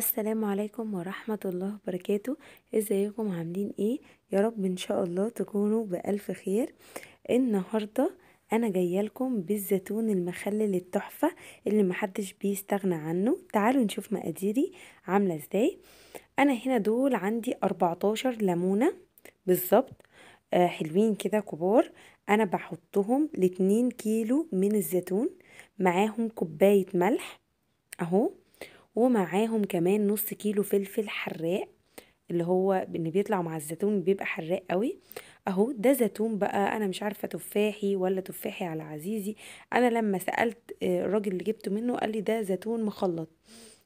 السلام عليكم ورحمة الله وبركاته ازيكم عاملين ايه يا رب ان شاء الله تكونوا بألف خير النهاردة انا جايه لكم بالزيتون المخلل التحفه اللي محدش بيستغنى عنه تعالوا نشوف مقاديري عامله ازاي انا هنا دول عندي 14 ليمونه بالظبط آه حلوين كده كبار انا بحطهم لاتنين كيلو من الزيتون معاهم كوبايه ملح اهو ومعاهم كمان نص كيلو فلفل حراق اللي هو ان بيطلع مع الزيتون بيبقى حراق قوي اهو ده زيتون بقى انا مش عارفه تفاحي ولا تفاحي على عزيزي انا لما سالت آه، الراجل اللي جبته منه قال لي ده زيتون مخلط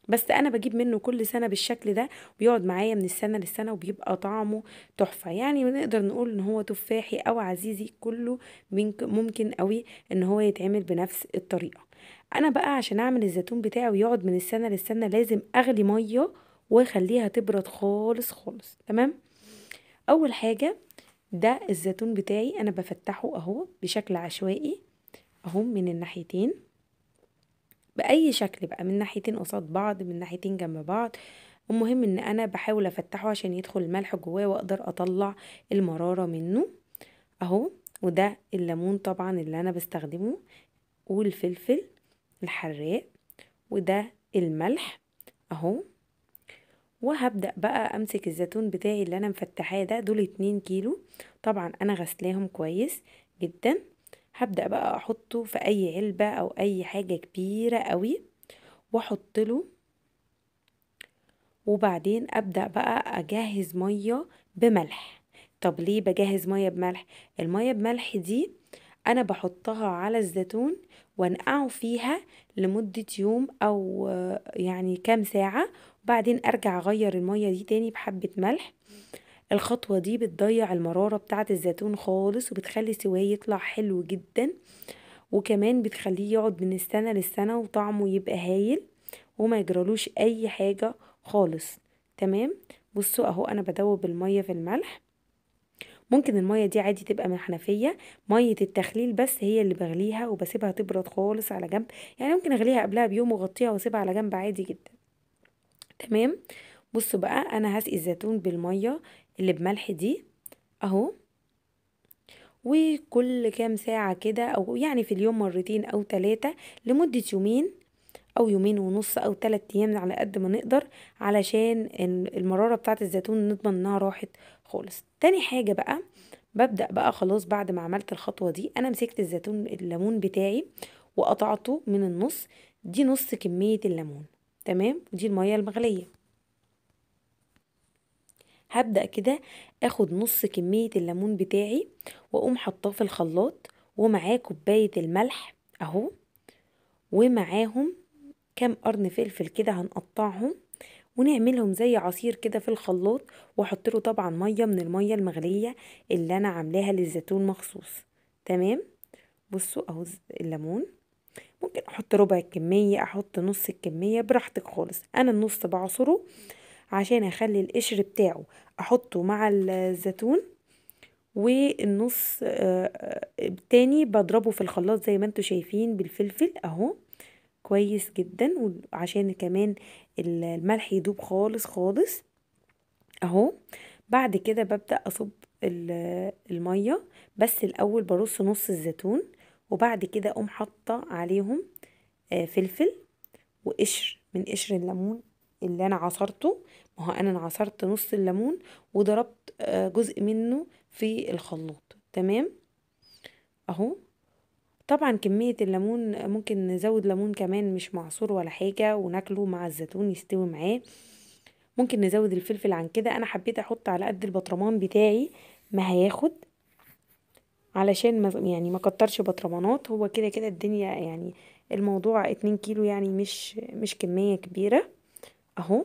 بس انا بجيب منه كل سنه بالشكل ده بيقعد معايا من السنه للسنه وبيبقى طعمه تحفه يعني نقدر نقول ان هو تفاحي او عزيزي كله ممكن قوي ان هو يتعمل بنفس الطريقه انا بقى عشان اعمل الزيتون بتاعي ويقعد من السنه للسنه لازم اغلي ميه واخليها تبرد خالص خالص تمام اول حاجه ده الزيتون بتاعي انا بفتحه اهو بشكل عشوائي اهو من الناحيتين باي شكل بقى من ناحيتين قصاد بعض من ناحيتين جنب بعض المهم ان انا بحاول افتحه عشان يدخل الملح جواه واقدر اطلع المراره منه اهو وده الليمون طبعا اللي انا بستخدمه والفلفل الحراق وده الملح اهو وهبدأ بقى أمسك الزيتون بتاعي اللي أنا مفتحاه ده دول اتنين كيلو طبعا أنا غسلاهم كويس جدا هبدأ بقى أحطه في أي علبة أو أي حاجة كبيرة قوي وأحط له وبعدين أبدأ بقى أجهز مية بملح طب ليه بجهز مية بملح؟ المية بملح دي أنا بحطها على الزيتون وانقعه فيها لمدة يوم أو يعني كام ساعة وبعدين أرجع أغير المية دي تاني بحبة ملح الخطوة دي بتضيع المرارة بتاعة الزيتون خالص وبتخلي سواه يطلع حلو جدا وكمان بتخليه يقعد من السنة للسنة وطعمه يبقى هايل وما يجرالوش اي حاجة خالص تمام بصوا اهو انا بدوب المية في الملح ممكن المية دي عادي تبقى من حنفية مية التخليل بس هي اللي بغليها وبسيبها تبرد خالص على جنب يعني ممكن اغليها قبلها بيوم واغطيها واسيبها على جنب عادي جدا تمام بصوا بقى انا هسقي الزيتون بالميه اللي بملح دي اهو وكل كام ساعة كده أو يعني في اليوم مرتين أو تلاتة لمدة يومين أو يومين ونص أو ثلاث أيام على قد ما نقدر علشان المرارة بتاعة الزيتون نضمن إنها راحت خالص تاني حاجة بقى ببدأ بقى خلاص بعد ما عملت الخطوة دي أنا مسكت الزيتون الليمون بتاعي وقطعته من النص دي نص كمية الليمون تمام ودي المية المغلية هبدأ كده اخد نص كمية الليمون بتاعي واقوم حطاه في الخلاط ومعاه كوباية الملح اهو ومعاهم كام قرن فلفل كده هنقطعهم ونعملهم زي عصير كده في الخلاط واحط له طبعا ميه من الميه المغليه اللي انا عاملاها للزيتون مخصوص تمام بصوا اهو الليمون ممكن احط ربع الكميه احط نص الكميه براحتك خالص انا النص بعصره عشان اخلي القشر بتاعه احطه مع الزيتون والنص التاني آه، آه، بضربه في الخلاط زي ما انتوا شايفين بالفلفل اهو كويس جدا وعشان كمان الملح يدوب خالص خالص اهو بعد كده ببدأ اصب المية بس الاول برص نص الزيتون وبعد كده اقوم حاطة عليهم آه، فلفل وقشر من قشر الليمون اللي انا عصرته ما هو انا عصرت نص الليمون وضربت آه، جزء منه في الخلاط تمام اهو طبعا كمية الليمون ممكن نزود ليمون كمان مش معصور ولا حاجة وناكله مع الزيتون يستوي معاه ممكن نزود الفلفل عن كده انا حبيت احط على قد البطرمان بتاعي ما هياخد علشان ما يعني ما كترش بطرمانات هو كده كده الدنيا يعني الموضوع اتنين كيلو يعني مش مش كمية كبيرة اهو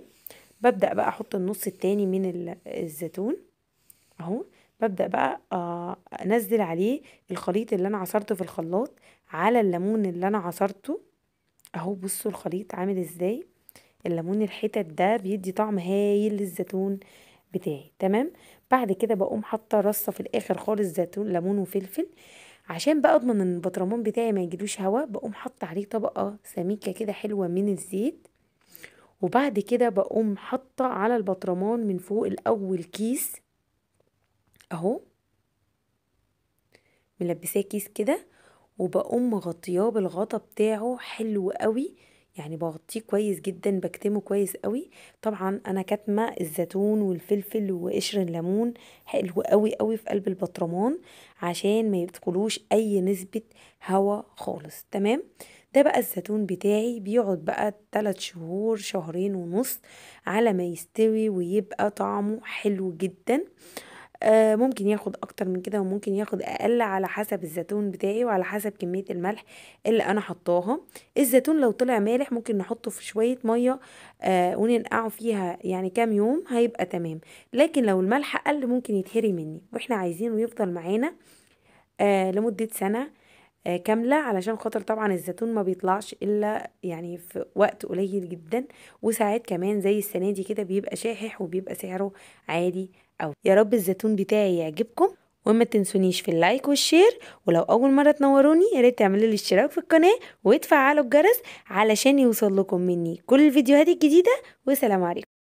ببدأ بقى احط النص التاني من الزيتون اهو ببدأ بقى آه، انزل عليه الخليط اللي انا عصرته في الخلاط على الليمون اللي انا عصرته اهو بصوا الخليط عامل ازاي الليمون الحتت ده بيدي طعم هايل للزيتون بتاعي تمام بعد كده بقوم حاطه رصه في الاخر خالص زيتون ليمون وفلفل عشان بقى اضمن ان البطرمان بتاعي ما يجيلوش هوا بقوم حاطه عليه طبقه سميكه كده حلوه من الزيت وبعد كده بقوم حاطه على البطرمان من فوق الاول كيس اهو ملبساه كيس كده وبقوم مغطياه بالغطا بتاعه حلو قوي يعني بغطيه كويس جدا بكتمه كويس قوي طبعا انا كاتمه الزيتون والفلفل وقشر الليمون حلو قوي قوي في قلب البطرمان عشان ما يدخلوش اي نسبه هواء خالص تمام ده بقى الزيتون بتاعي بيقعد بقى تلات شهور شهرين ونص على ما يستوي ويبقى طعمه حلو جدا آه، ممكن ياخد اكتر من كده وممكن ياخد اقل على حسب الزيتون بتاعي وعلى حسب كميه الملح اللي انا حطاها الزيتون لو طلع مالح ممكن نحطه في شويه ميه آه، وننقعه فيها يعني كام يوم هيبقى تمام لكن لو الملح قل ممكن يتهري مني واحنا عايزينه يفضل معانا آه، لمده سنه آه، كاملة علشان خاطر طبعا الزيتون ما بيطلعش الا يعني في وقت قليل جدا وساعات كمان زي السنة دي كده بيبقى شاحح وبيبقى سعره عالي أو يا رب الزيتون بتاعي يعجبكم وما تنسونيش في اللايك والشير ولو اول مره تنوروني يا ريت تعملوا لي اشتراك في القناه وتفعلوا الجرس علشان يوصل لكم مني كل الفيديوهات الجديده وسلام عليكم